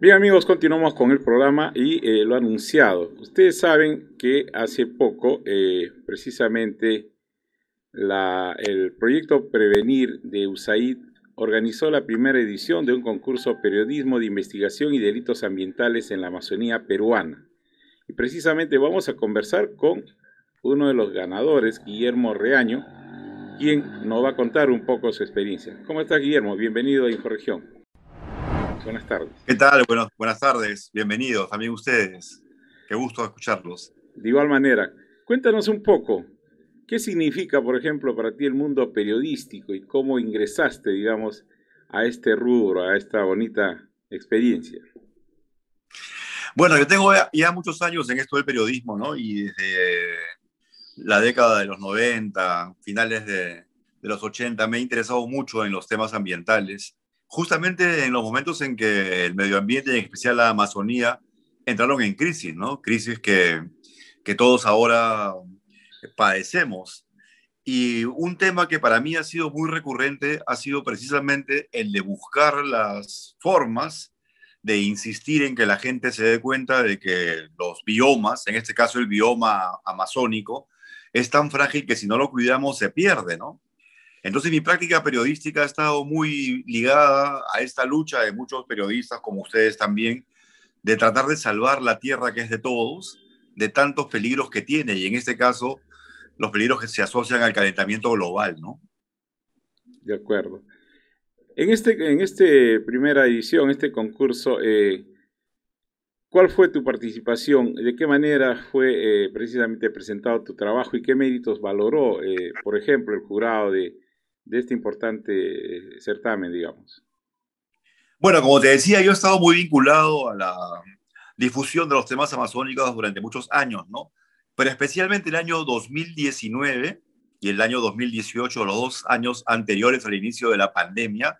Bien amigos, continuamos con el programa y eh, lo anunciado. Ustedes saben que hace poco, eh, precisamente, el proyecto Prevenir de USAID organizó la primera edición de un concurso Periodismo de Investigación y Delitos Ambientales en la Amazonía peruana. Y precisamente vamos a conversar con uno de los ganadores, Guillermo Reaño, quien nos va a contar un poco su experiencia. ¿Cómo estás, Guillermo? Bienvenido a InfoRegión. Buenas tardes. ¿Qué tal? buenas tardes, bienvenidos también ustedes. Qué gusto escucharlos. De igual manera, cuéntanos un poco, ¿qué significa, por ejemplo, para ti el mundo periodístico y cómo ingresaste, digamos, a este rubro, a esta bonita experiencia? Bueno, yo tengo ya muchos años en esto del periodismo, ¿no? Y desde eh, la década de los 90, finales de, de los 80, me he interesado mucho en los temas ambientales justamente en los momentos en que el medio ambiente, en especial la Amazonía, entraron en crisis, ¿no? Crisis que, que todos ahora padecemos. Y un tema que para mí ha sido muy recurrente ha sido precisamente el de buscar las formas de insistir en que la gente se dé cuenta de que los biomas, en este caso el bioma amazónico, es tan frágil que si no lo cuidamos se pierde, ¿no? Entonces mi práctica periodística ha estado muy ligada a esta lucha de muchos periodistas, como ustedes también, de tratar de salvar la tierra que es de todos, de tantos peligros que tiene, y en este caso, los peligros que se asocian al calentamiento global, ¿no? De acuerdo. En este, en este primera edición, este concurso, eh, ¿cuál fue tu participación? ¿De qué manera fue eh, precisamente presentado tu trabajo y qué méritos valoró, eh, por ejemplo, el jurado de, de este importante eh, certamen, digamos? Bueno, como te decía, yo he estado muy vinculado a la difusión de los temas amazónicos durante muchos años, ¿no? Pero especialmente el año 2019 y el año 2018, los dos años anteriores al inicio de la pandemia,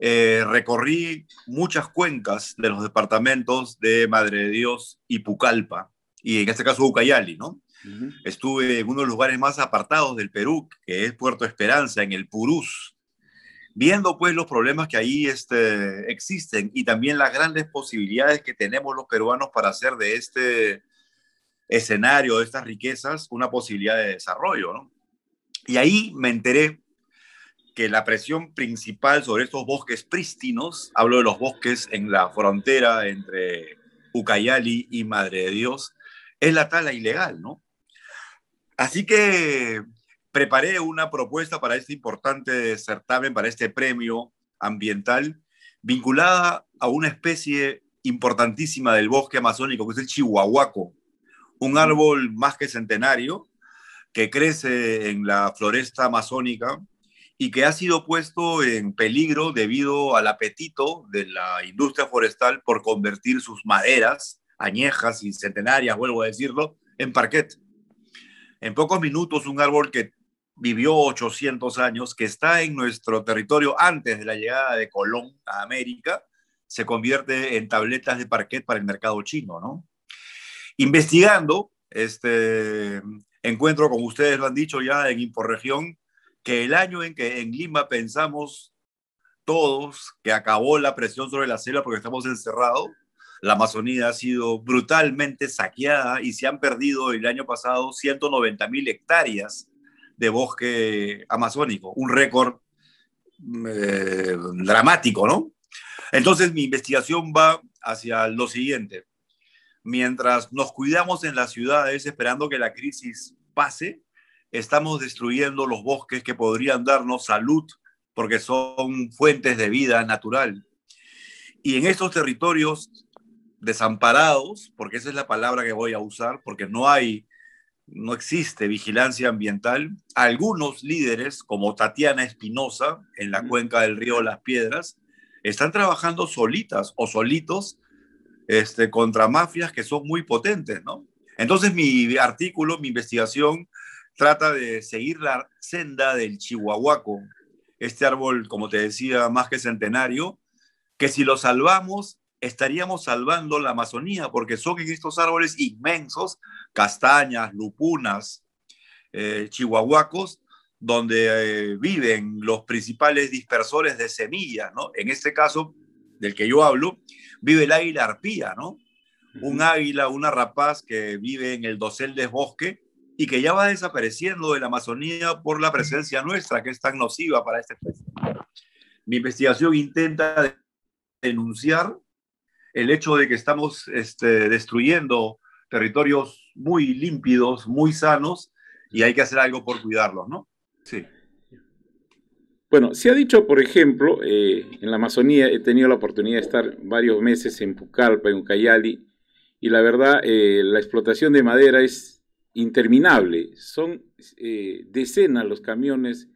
eh, recorrí muchas cuencas de los departamentos de Madre de Dios y Pucallpa, y en este caso Ucayali, ¿no? Estuve en uno de los lugares más apartados del Perú, que es Puerto Esperanza, en el Purús, viendo pues los problemas que ahí este, existen y también las grandes posibilidades que tenemos los peruanos para hacer de este escenario, de estas riquezas, una posibilidad de desarrollo. ¿no? Y ahí me enteré que la presión principal sobre estos bosques prístinos, hablo de los bosques en la frontera entre Ucayali y Madre de Dios, es la tala ilegal, ¿no? Así que preparé una propuesta para este importante certamen, para este premio ambiental, vinculada a una especie importantísima del bosque amazónico, que es el chihuahuaco, un mm. árbol más que centenario que crece en la floresta amazónica y que ha sido puesto en peligro debido al apetito de la industria forestal por convertir sus maderas añejas y centenarias, vuelvo a decirlo, en parquet en pocos minutos un árbol que vivió 800 años, que está en nuestro territorio antes de la llegada de Colón a América, se convierte en tabletas de parquet para el mercado chino, ¿no? Investigando, este, encuentro, como ustedes lo han dicho ya en Imporregión, que el año en que en Lima pensamos todos que acabó la presión sobre la selva porque estamos encerrados, la Amazonía ha sido brutalmente saqueada y se han perdido el año pasado 190 mil hectáreas de bosque amazónico, un récord mm, eh, dramático, ¿no? Entonces mi investigación va hacia lo siguiente. Mientras nos cuidamos en las ciudades esperando que la crisis pase, estamos destruyendo los bosques que podrían darnos salud porque son fuentes de vida natural. Y en estos territorios desamparados, porque esa es la palabra que voy a usar, porque no hay, no existe vigilancia ambiental. Algunos líderes, como Tatiana Espinosa, en la cuenca del río Las Piedras, están trabajando solitas o solitos este, contra mafias que son muy potentes, ¿no? Entonces mi artículo, mi investigación, trata de seguir la senda del chihuahuaco, este árbol, como te decía, más que centenario, que si lo salvamos estaríamos salvando la Amazonía, porque son en estos árboles inmensos, castañas, lupunas, eh, chihuahuacos, donde eh, viven los principales dispersores de semillas, ¿no? En este caso, del que yo hablo, vive el águila arpía, ¿no? Un águila, una rapaz que vive en el dosel de bosque y que ya va desapareciendo de la Amazonía por la presencia nuestra, que es tan nociva para este especie. Mi investigación intenta denunciar el hecho de que estamos este, destruyendo territorios muy límpidos, muy sanos, y hay que hacer algo por cuidarlos, ¿no? Sí. Bueno, se ha dicho, por ejemplo, eh, en la Amazonía he tenido la oportunidad de estar varios meses en Pucallpa, en Ucayali, y la verdad, eh, la explotación de madera es interminable. Son eh, decenas los camiones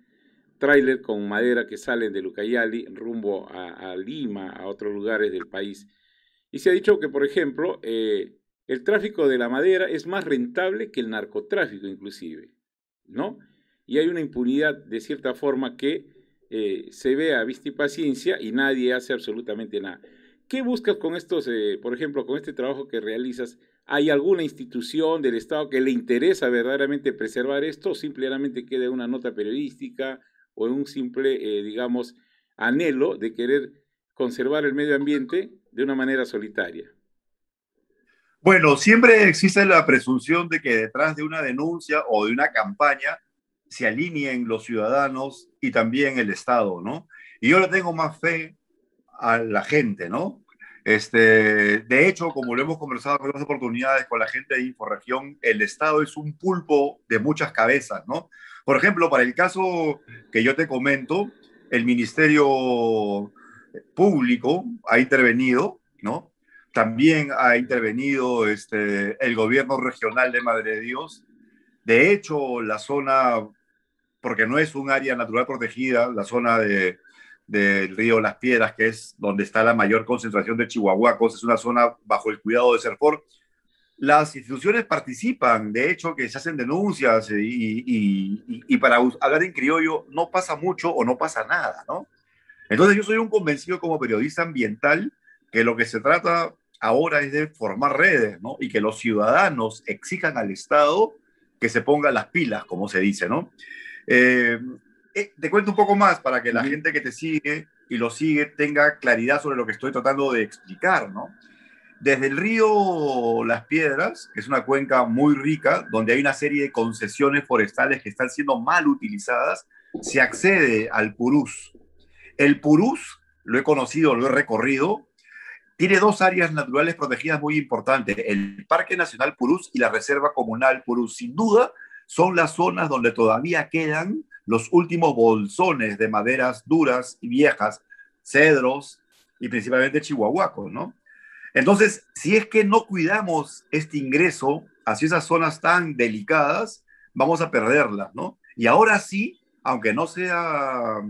tráiler con madera que salen de Ucayali rumbo a, a, Lima, a otros lugares del país. Y se ha dicho que, por ejemplo, eh, el tráfico de la madera es más rentable que el narcotráfico inclusive, ¿no? Y hay una impunidad de cierta forma que eh, se ve a vista y paciencia y nadie hace absolutamente nada. ¿Qué buscas con estos, eh, por ejemplo, con este trabajo que realizas? ¿Hay alguna institución del Estado que le interesa verdaderamente preservar esto o simplemente queda una nota periodística o en un simple, digamos, anhelo de querer conservar el medio ambiente de una manera solitaria? Bueno, siempre existe la presunción de que detrás de una denuncia o de una campaña se alineen los ciudadanos y también el Estado, ¿no? Y yo le tengo más fe a la gente, ¿no? Este, de hecho, como lo hemos conversado en otras oportunidades con la gente de Inforregión, el Estado es un pulpo de muchas cabezas, ¿no? Por ejemplo, para el caso que yo te comento, el Ministerio público ha intervenido, ¿no? También ha intervenido este, el gobierno regional de Madre de Dios. De hecho, la zona, porque no es un área natural protegida, la zona de, del río Las Piedras, que es donde está la mayor concentración de chihuahuacos, es una zona bajo el cuidado de Serfor. Las instituciones participan, de hecho, que se hacen denuncias y para hablar en criollo no pasa mucho o no pasa nada, ¿no? Entonces yo soy un convencido como periodista ambiental que lo que se trata ahora es de formar redes, ¿no? Y que los ciudadanos exijan al Estado que se ponga las pilas, como se dice, ¿no? Eh, eh, te cuento un poco más para que la gente que te sigue y lo sigue tenga claridad sobre lo que estoy tratando de explicar, ¿no? Desde el río Las Piedras, que es una cuenca muy rica, donde hay una serie de concesiones forestales que están siendo mal utilizadas, se accede al Purús, el Purús, lo he conocido, lo he recorrido, tiene dos áreas naturales protegidas muy importantes, el Parque Nacional Purús y la Reserva Comunal Purús. Sin duda, son las zonas donde todavía quedan los últimos bolsones de maderas duras y viejas, cedros y principalmente chihuahuacos, ¿no? Entonces, si es que no cuidamos este ingreso hacia esas zonas tan delicadas, vamos a perderlas, ¿no? Y ahora sí, aunque no sea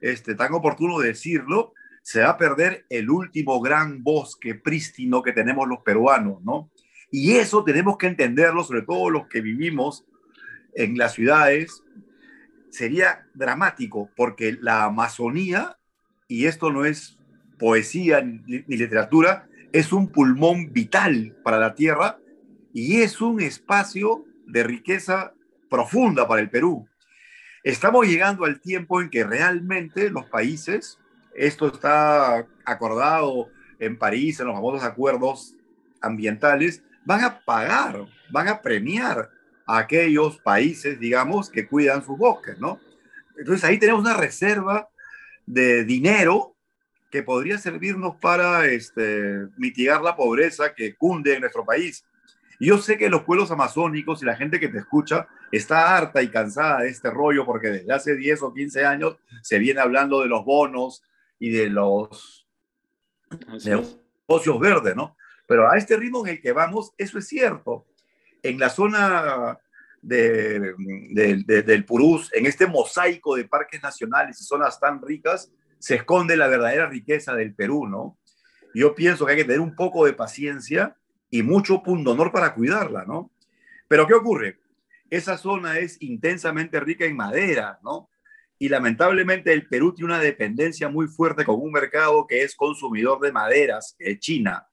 este, tan oportuno decirlo, se va a perder el último gran bosque prístino que tenemos los peruanos, ¿no? Y eso tenemos que entenderlo, sobre todo los que vivimos en las ciudades. Sería dramático porque la Amazonía, y esto no es poesía ni literatura, es un pulmón vital para la tierra y es un espacio de riqueza profunda para el Perú. Estamos llegando al tiempo en que realmente los países, esto está acordado en París, en los famosos acuerdos ambientales, van a pagar, van a premiar a aquellos países, digamos, que cuidan sus bosques, ¿no? Entonces ahí tenemos una reserva de dinero que podría servirnos para este, mitigar la pobreza que cunde en nuestro país yo sé que los pueblos amazónicos y la gente que te escucha está harta y cansada de este rollo porque desde hace 10 o 15 años se viene hablando de los bonos y de los negocios verdes, ¿no? Pero a este ritmo en el que vamos, eso es cierto. En la zona del Purús, en este mosaico de parques nacionales y zonas tan ricas, se esconde la verdadera riqueza del Perú, ¿no? Yo pienso que hay que tener un poco de paciencia y mucho pundonor para cuidarla, ¿no? Pero ¿qué ocurre? Esa zona es intensamente rica en madera, ¿no? Y lamentablemente el Perú tiene una dependencia muy fuerte con un mercado que es consumidor de maderas, eh, China.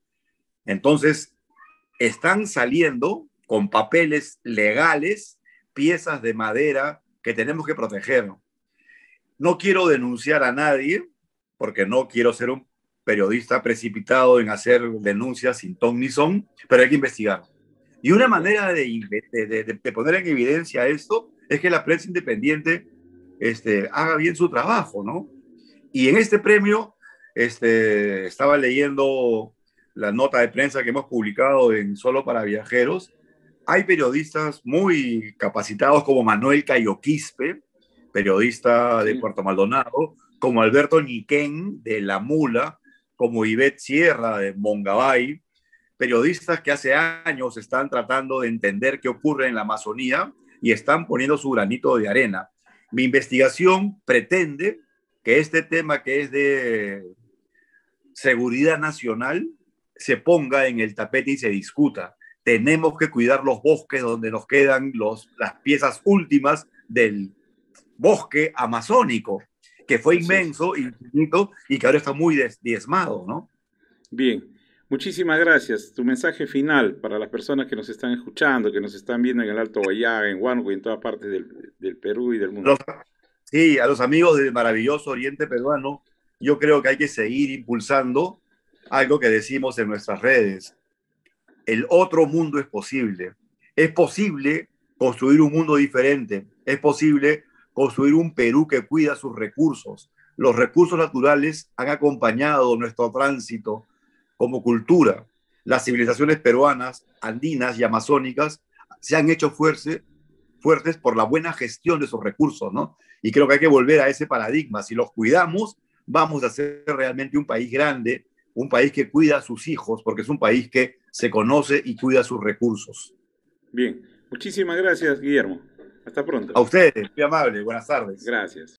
Entonces, están saliendo con papeles legales piezas de madera que tenemos que proteger. No quiero denunciar a nadie, porque no quiero ser un periodista precipitado en hacer denuncias sin ton ni son, pero hay que investigar. Y una manera de, poner en evidencia esto es que la prensa independiente este, haga bien su trabajo, ¿no? Y en este premio este, estaba leyendo la nota de prensa que hemos publicado en Solo para Viajeros. Hay periodistas muy capacitados como Manuel Quispe, periodista de Puerto Maldonado, como Alberto Niquén de La Mula, como Ivette Sierra de Mongabay, periodistas que hace años están tratando de entender qué ocurre en la Amazonía y están poniendo su granito de arena. Mi investigación pretende que este tema que es de seguridad nacional se ponga en el tapete y se discuta. Tenemos que cuidar los bosques donde nos quedan las piezas últimas del bosque amazónico que fue inmenso, infinito y que ahora está muy diezmado, ¿no? Bien, muchísimas gracias. Tu mensaje final para las personas que nos están escuchando, que nos están viendo en el Alto Guayaga, en Huánuco y en todas partes del, Perú y del mundo. sí, a los amigos del maravilloso Oriente Peruano, yo creo que hay que seguir impulsando algo que decimos en nuestras redes. El otro mundo es posible. Es posible construir un mundo diferente. Es posible construir un Perú que cuida sus recursos. Los recursos naturales han acompañado nuestro tránsito como cultura. Las civilizaciones peruanas, andinas y amazónicas se han hecho fuertes por la buena gestión de sus recursos, ¿no? Y creo que hay que volver a ese paradigma. Si los cuidamos, vamos a ser realmente un país grande, un país que cuida a sus hijos, porque es un país que se conoce y cuida sus recursos. Bien, muchísimas gracias, Guillermo. Hasta pronto. A ustedes, muy amable, buenas tardes. Gracias.